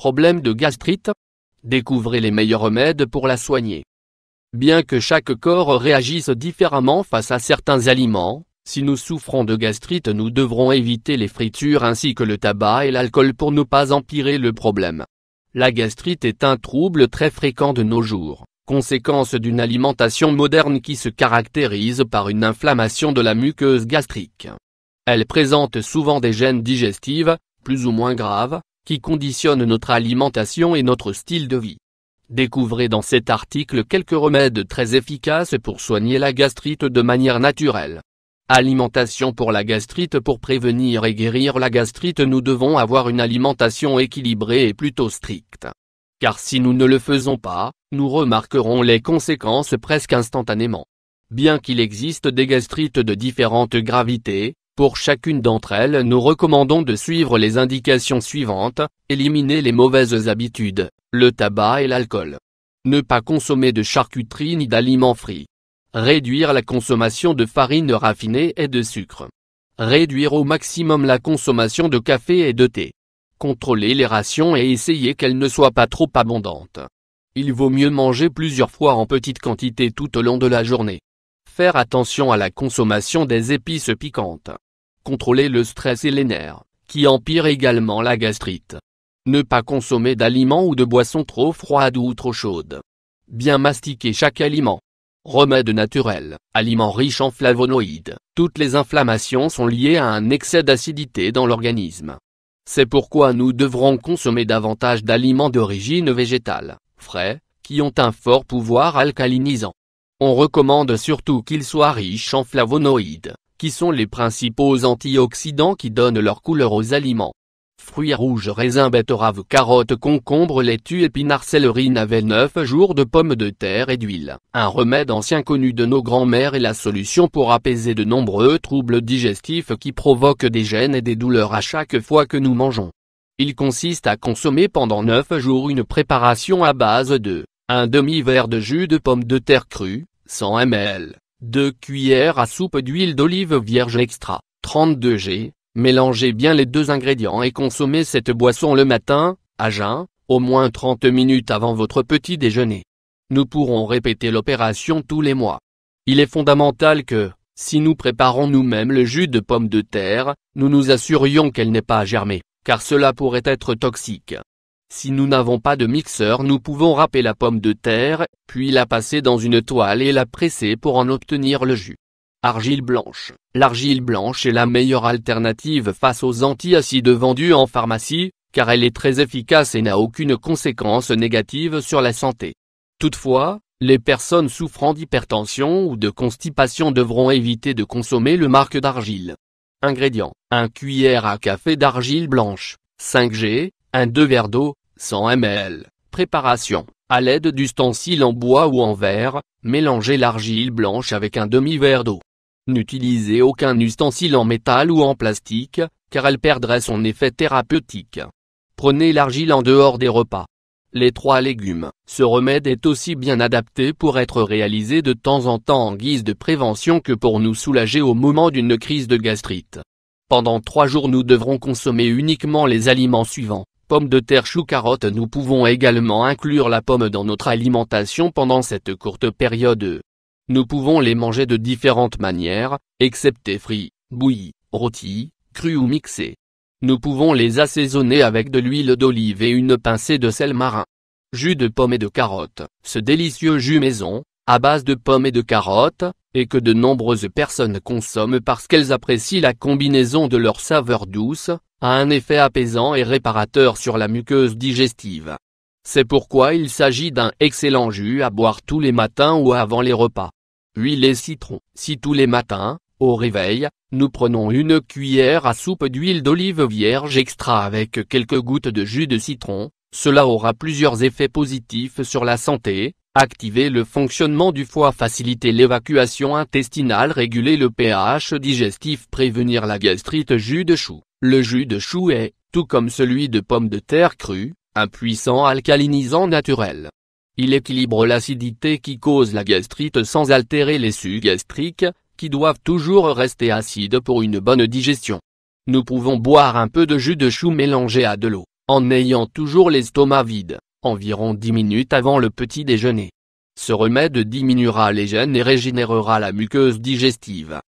Problème de gastrite Découvrez les meilleurs remèdes pour la soigner. Bien que chaque corps réagisse différemment face à certains aliments, si nous souffrons de gastrite nous devrons éviter les fritures ainsi que le tabac et l'alcool pour ne pas empirer le problème. La gastrite est un trouble très fréquent de nos jours, conséquence d'une alimentation moderne qui se caractérise par une inflammation de la muqueuse gastrique. Elle présente souvent des gènes digestives, plus ou moins graves, qui conditionne notre alimentation et notre style de vie. Découvrez dans cet article quelques remèdes très efficaces pour soigner la gastrite de manière naturelle. Alimentation pour la gastrite Pour prévenir et guérir la gastrite nous devons avoir une alimentation équilibrée et plutôt stricte. Car si nous ne le faisons pas, nous remarquerons les conséquences presque instantanément. Bien qu'il existe des gastrites de différentes gravités, pour chacune d'entre elles nous recommandons de suivre les indications suivantes, éliminer les mauvaises habitudes, le tabac et l'alcool. Ne pas consommer de charcuterie ni d'aliments frits. Réduire la consommation de farine raffinée et de sucre. Réduire au maximum la consommation de café et de thé. Contrôler les rations et essayer qu'elles ne soient pas trop abondantes. Il vaut mieux manger plusieurs fois en petite quantité tout au long de la journée. Faire attention à la consommation des épices piquantes. Contrôler le stress et les nerfs, qui empire également la gastrite. Ne pas consommer d'aliments ou de boissons trop froides ou trop chaudes. Bien mastiquer chaque aliment. Remède naturel, aliments riches en flavonoïdes. Toutes les inflammations sont liées à un excès d'acidité dans l'organisme. C'est pourquoi nous devrons consommer davantage d'aliments d'origine végétale, frais, qui ont un fort pouvoir alcalinisant. On recommande surtout qu'ils soient riches en flavonoïdes, qui sont les principaux antioxydants qui donnent leur couleur aux aliments. Fruits rouges raisins betteraves carottes concombres laitue épinards céleri navet 9 jours de pommes de terre et d'huile. Un remède ancien connu de nos grands-mères est la solution pour apaiser de nombreux troubles digestifs qui provoquent des gènes et des douleurs à chaque fois que nous mangeons. Il consiste à consommer pendant 9 jours une préparation à base de un demi-verre de jus de pommes de terre crue, 100 ml, 2 cuillères à soupe d'huile d'olive vierge extra, 32 g, mélangez bien les deux ingrédients et consommez cette boisson le matin, à jeun, au moins 30 minutes avant votre petit déjeuner. Nous pourrons répéter l'opération tous les mois. Il est fondamental que, si nous préparons nous-mêmes le jus de pomme de terre, nous nous assurions qu'elle n'est pas germée, car cela pourrait être toxique. Si nous n'avons pas de mixeur nous pouvons râper la pomme de terre, puis la passer dans une toile et la presser pour en obtenir le jus. Argile blanche. L'argile blanche est la meilleure alternative face aux antiacides vendus en pharmacie, car elle est très efficace et n'a aucune conséquence négative sur la santé. Toutefois, les personnes souffrant d'hypertension ou de constipation devront éviter de consommer le marque d'argile. Ingrédients. un cuillère à café d'argile blanche, 5 g, 1 2 verres d'eau, 100 ml. Préparation. À l'aide d'ustensiles en bois ou en verre, mélangez l'argile blanche avec un demi-verre d'eau. N'utilisez aucun ustensile en métal ou en plastique, car elle perdrait son effet thérapeutique. Prenez l'argile en dehors des repas. Les trois légumes. Ce remède est aussi bien adapté pour être réalisé de temps en temps en guise de prévention que pour nous soulager au moment d'une crise de gastrite. Pendant trois jours nous devrons consommer uniquement les aliments suivants pommes de terre chou carotte. nous pouvons également inclure la pomme dans notre alimentation pendant cette courte période. Nous pouvons les manger de différentes manières, excepté frits, bouillis, rôti, cru ou mixés. Nous pouvons les assaisonner avec de l'huile d'olive et une pincée de sel marin. Jus de pomme et de carotte, ce délicieux jus maison, à base de pommes et de carottes, et que de nombreuses personnes consomment parce qu'elles apprécient la combinaison de leur saveur douce, a un effet apaisant et réparateur sur la muqueuse digestive. C'est pourquoi il s'agit d'un excellent jus à boire tous les matins ou avant les repas. Huile et citron. Si tous les matins, au réveil, nous prenons une cuillère à soupe d'huile d'olive vierge extra avec quelques gouttes de jus de citron, cela aura plusieurs effets positifs sur la santé, activer le fonctionnement du foie faciliter l'évacuation intestinale réguler le pH digestif prévenir la gastrite Jus de chou Le jus de chou est, tout comme celui de pommes de terre crue, un puissant alcalinisant naturel. Il équilibre l'acidité qui cause la gastrite sans altérer les sucs gastriques, qui doivent toujours rester acides pour une bonne digestion. Nous pouvons boire un peu de jus de chou mélangé à de l'eau, en ayant toujours l'estomac vide environ 10 minutes avant le petit déjeuner. Ce remède diminuera les gènes et régénérera la muqueuse digestive.